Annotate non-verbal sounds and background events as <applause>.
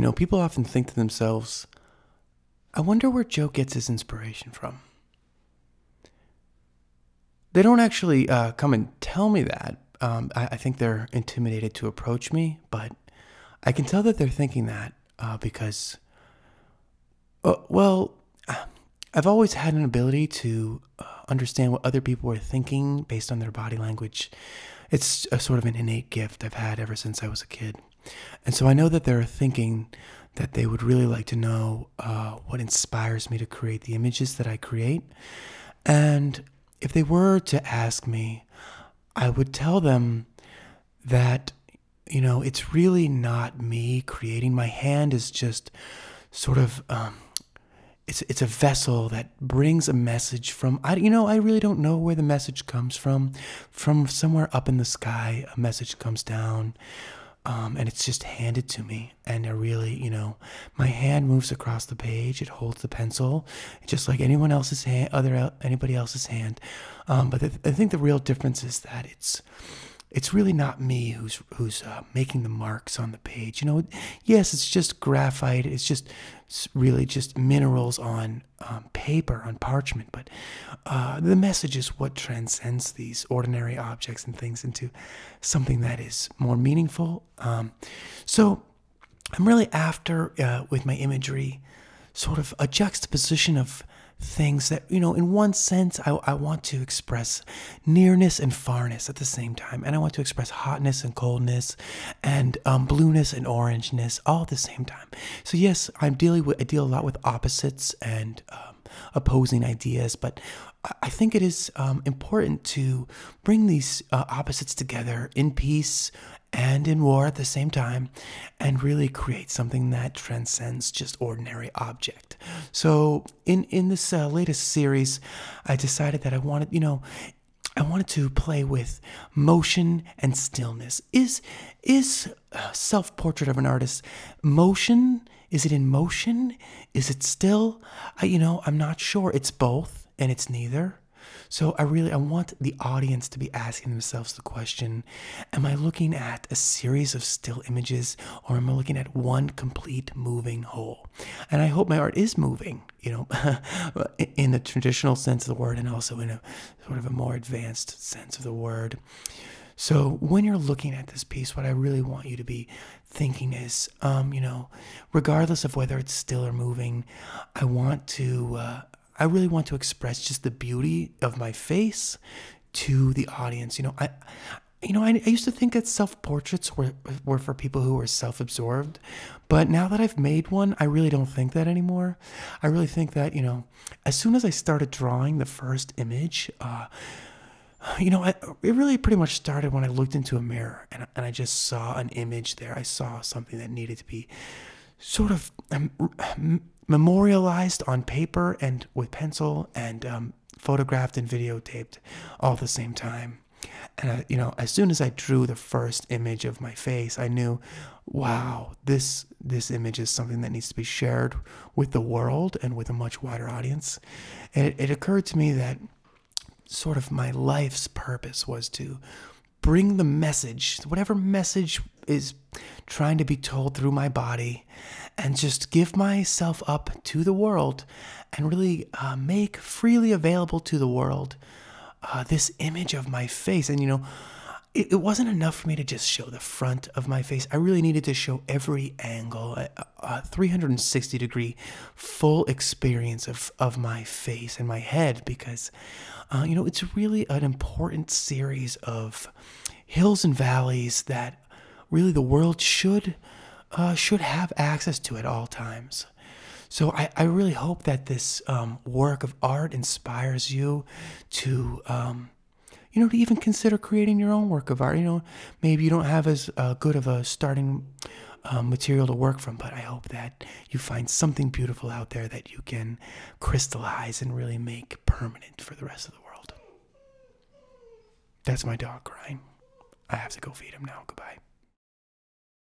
You know, people often think to themselves, I wonder where Joe gets his inspiration from. They don't actually uh, come and tell me that. Um, I, I, think they're intimidated to approach me, but I can tell that they're thinking that uh, because, uh, well, I've always had an ability to uh, understand what other people are thinking based on their body language. It's a sort of an innate gift I've had ever since I was a kid. And so I know that they're thinking that they would really like to know uh, what inspires me to create the images that I create. And if they were to ask me, I would tell them that, you know, it's really not me creating. My hand is just sort of. Um, it's, it's a vessel that brings a message from I you know I really don't know where the message comes from from somewhere up in the sky a message comes down um, and it's just handed to me and i really you know my hand moves across the page it holds the pencil just like anyone else's hand other anybody else's hand um, but I think the real difference is that it's it's really not me who's who's uh, making the marks on the page. You know, yes, it's just graphite. It's just it's really just minerals on um, paper, on parchment. But uh, the message is what transcends these ordinary objects and things into something that is more meaningful. Um, so I'm really after uh, with my imagery, sort of a juxtaposition of things that, you know, in one sense, I, I want to express nearness and farness at the same time. And I want to express hotness and coldness and um, blueness and orangeness all at the same time. So, yes, I'm dealing with, I deal a lot with opposites and, um, opposing ideas, but I think it is um, important to bring these uh, opposites together in peace and in war at the same time and really create something that transcends just ordinary object so in in this uh, latest series i decided that i wanted you know i wanted to play with motion and stillness is is uh, self portrait of an artist motion is it in motion? Is it still? I, you know, I'm not sure. It's both and it's neither. So I really I want the audience to be asking themselves the question, am I looking at a series of still images or am I looking at one complete moving whole? And I hope my art is moving, you know, <laughs> in the traditional sense of the word and also in a sort of a more advanced sense of the word. So when you're looking at this piece, what I really want you to be thinking is, um, you know, regardless of whether it's still or moving, I want to, uh, I really want to express just the beauty of my face to the audience. You know, I, you know, I, I used to think that self-portraits were were for people who were self-absorbed, but now that I've made one, I really don't think that anymore. I really think that you know, as soon as I started drawing the first image. Uh, <sighs> you know, I, it really pretty much started when I looked into a mirror and, and I just saw an image there. I saw something that needed to be sort of um, memorialized on paper and with pencil and um, photographed and videotaped all at the same time. And, I, you know, as soon as I drew the first image of my face, I knew, wow, this, this image is something that needs to be shared with the world and with a much wider audience. And it, it occurred to me that sort of my life's purpose was to bring the message, whatever message is trying to be told through my body, and just give myself up to the world and really uh, make freely available to the world uh, this image of my face. And you know, it, it, wasn't enough for me to just show the front of my face. I really needed to show every angle uh, 360 degree full experience of, of my face and my head because, uh, you know, it's really an important series of hills and valleys that really the world should uh, should have access to at all times. So I, I really hope that this um, work of art inspires you to, um, you know, to even consider creating your own work of art. You know, maybe you don't have as uh, good of a starting um, material to work from, but I hope that you find something beautiful out there that you can crystallize and really make permanent for the rest of the world. That's my dog crying. I have to go feed him now. Goodbye.